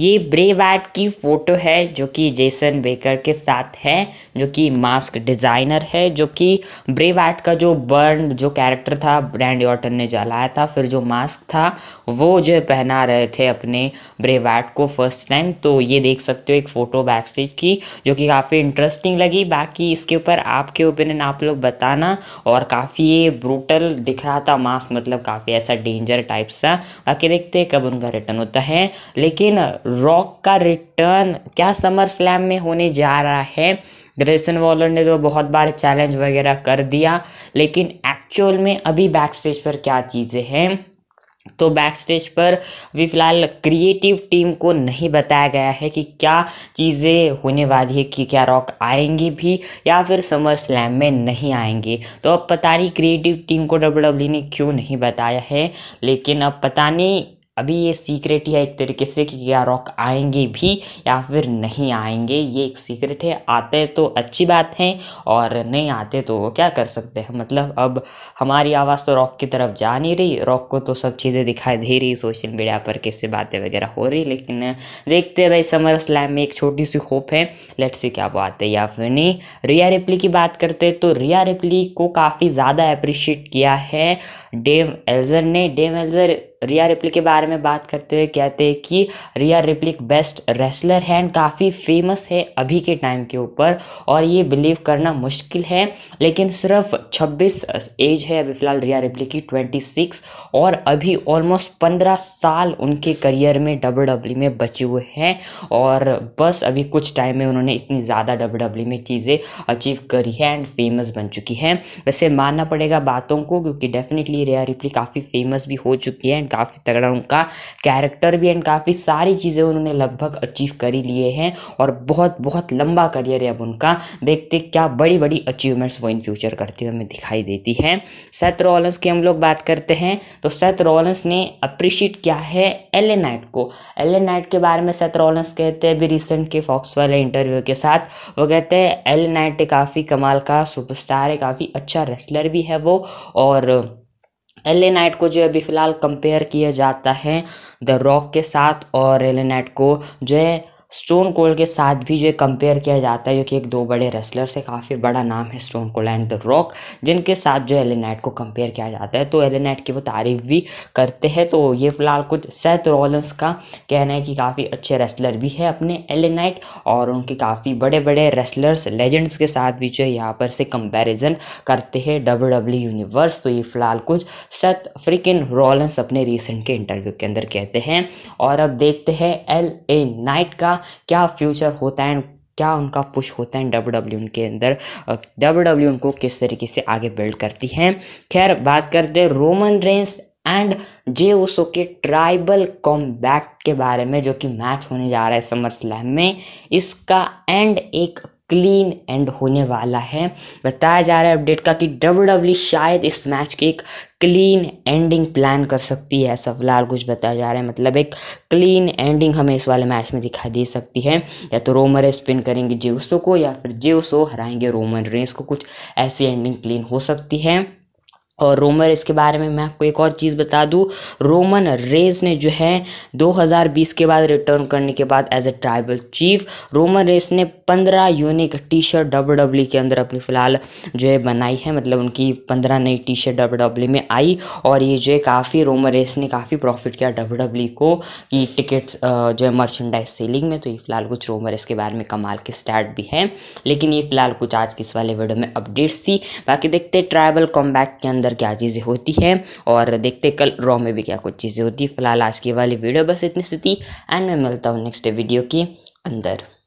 ये ब्रेवैट की फोटो है जो कि जेसन बेकर के साथ है जो कि मास्क डिज़ाइनर है जो कि ब्रेवैट का जो बर्न जो कैरेक्टर था ब्रैंड ऑटन ने जलाया था फिर जो मास्क था वो जो है पहना रहे थे अपने ब्रेवैट को फर्स्ट टाइम तो ये देख सकते हो एक फ़ोटो बैक स्टेज की जो कि काफ़ी इंटरेस्टिंग लगी बाकी इसके ऊपर आपके ओपिनियन आप लोग बताना और काफ़ी ये ब्रूटल दिख रहा था मास्क मतलब काफ़ी ऐसा डेंजर टाइप सा बाकी देखते कब उनका रिटर्न होता है लेकिन रॉक का रिटर्न क्या समर स्लैम में होने जा रहा है ग्रेसन वॉलर ने तो बहुत बार चैलेंज वगैरह कर दिया लेकिन एक्चुअल में अभी बैक स्टेज पर क्या चीज़ें हैं तो बैक स्टेज पर अभी फिलहाल क्रिएटिव टीम को नहीं बताया गया है कि क्या चीज़ें होने वाली है कि क्या रॉक आएंगी भी या फिर समर स्लैम में नहीं आएंगे तो अब पता नहीं क्रिएटिव टीम को डब्ल्यू e ने क्यों नहीं बताया है लेकिन अब पता नहीं अभी ये सीक्रेट ही है एक तरीके से कि क्या रॉक आएंगे भी या फिर नहीं आएंगे ये एक सीक्रेट है आते तो अच्छी बात है और नहीं आते तो वो क्या कर सकते हैं मतलब अब हमारी आवाज़ तो रॉक की तरफ जा नहीं रही रॉक को तो सब चीज़ें दिखाई दे रही सोशल मीडिया पर कैसे बातें वगैरह हो रही लेकिन देखते भाई समर स्लैम में एक छोटी सी होप है लेट से क्या वो आते या फिर नहीं रिया रिप्ली की बात करते तो रिया रिप्ली को काफ़ी ज़्यादा अप्रिशिएट किया है डेम एल्जर ने डेम एल्जर रिया रिप्लिक के बारे में बात करते हुए कहते हैं कि रिया रिप्लिक बेस्ट रेसलर है एंड काफ़ी फेमस है अभी के टाइम के ऊपर और ये बिलीव करना मुश्किल है लेकिन सिर्फ 26 एज है अभी फ़िलहाल रिया रिप्लिक की 26 और अभी ऑलमोस्ट 15 साल उनके करियर में डब्ल्यू डब्ल्यू e में बचे हुए हैं और बस अभी कुछ टाइम में उन्होंने इतनी ज़्यादा डब्ल्यू डब्ल्यू e में चीज़ें अचीव करी है एंड फेमस बन चुकी हैं वैसे मानना पड़ेगा बातों को क्योंकि डेफिनेटली रिया रिप्ली काफ़ी फेमस भी हो चुकी है एंड काफ़ी तगड़ा उनका कैरेक्टर भी एंड काफ़ी सारी चीज़ें उन्होंने लगभग अचीव कर ही लिए हैं और बहुत बहुत लंबा करियर है अब उनका देखते क्या बड़ी बड़ी अचीवमेंट्स वो इन फ्यूचर करते हुए हमें दिखाई देती हैं सेथ रॉलन्स की हम लोग बात करते हैं तो सेथ रॉलन्स ने अप्रिशिएट किया है एल नाइट को एल नाइट के बारे में सेथ रॉलन्स कहते हैं अभी रिसेंट के फॉक्स वाले इंटरव्यू के साथ वो कहते हैं एल नाइट काफ़ी कमाल का सुपरस्टार है काफ़ी अच्छा रेसलर भी है वो और एल नाइट को जो है अभी फ़िलहाल कंपेयर किया जाता है द रॉक के साथ और एल नाइट को जो है स्टोन कोल्ड के साथ भी जो है कंपेयर किया जाता है जो कि एक दो बड़े रेसलर से काफ़ी बड़ा नाम है Stone Cold and the Rock जिनके साथ जो एलेनाइट को कंपेयर किया जाता है तो एलेनाइट की वो तारीफ भी करते हैं तो ये फिलहाल कुछ सेथ रॉलन्स का कहना है कि काफ़ी अच्छे रेसलर भी है अपने एलेनाइट और उनके काफ़ी बड़े बड़े रेसलर्स लेजेंड्स के साथ भी जो है यहाँ पर से कंपेरिजन करते हैं डब्ल्यू डब्ल्यू यूनिवर्स तो ये फिलहाल कुछ सेथ फ्रिकिन रॉलन्स अपने रिसेंट के इंटरव्यू के अंदर कहते हैं और अब देखते हैं एल ए नाइट का क्या फ्यूचर होता है क्या उनका पुश होता है डब्ल्यू डब्ल्यू उनके अंदर डब्ल्यू डब्ल्यू उनको किस तरीके से आगे बिल्ड करती हैं खैर बात करते हैं Roman Reigns and Jey Uso के ट्राइबल कॉम के बारे में जो कि मैच होने जा रहा है समर स्लैम में इसका एंड एक क्लीन एंड होने वाला है बताया जा रहा है अपडेट का कि डब्ल्यू डब्ल्यू शायद इस मैच की एक क्लीन एंडिंग प्लान कर सकती है ऐसा फिलहाल कुछ बताया जा रहा है मतलब एक क्लीन एंडिंग हमें इस वाले मैच में दिखाई दे सकती है या तो रोमर स्पिन करेंगे जेउसो को या फिर जेउसो हराएंगे रोमन रेंस को कुछ ऐसी एंडिंग क्लीन हो सकती है और रोमर इसके बारे में मैं आपको एक और चीज़ बता दूँ रोमन रेस ने जो है 2020 के बाद रिटर्न करने के बाद as a tribal chief Roman Reigns ने 15 unique T shirt W W के अंदर अपनी फ़िलहाल जो है बनाई है मतलब उनकी 15 नई टी शर्ट डब्ल्यू डब्ल्यू में आई और ये जो है काफ़ी रोमन रेस ने काफ़ी प्रॉफिट किया डब्ल्यू डब्ल्यू e को कि टिकट्स जो है मर्चेंडाइज सेलिंग में तो ये फ़िलहाल कुछ रोमर रेस के बारे में कमाल के स्टार्ट भी हैं लेकिन ये फ़िलहाल कुछ आज किस इस वाले वीडियो में अपडेट्स थी बाकी देखते ट्राइबल कॉम्बैक्ट के अंदर अंदर क्या चीज़ें होती हैं और देखते कल रॉ में भी क्या कुछ चीज़ें होती है फिलहाल आज की वाली वीडियो बस इतनी स्थिति एंड मैं मिलता हूँ नेक्स्ट वीडियो के अंदर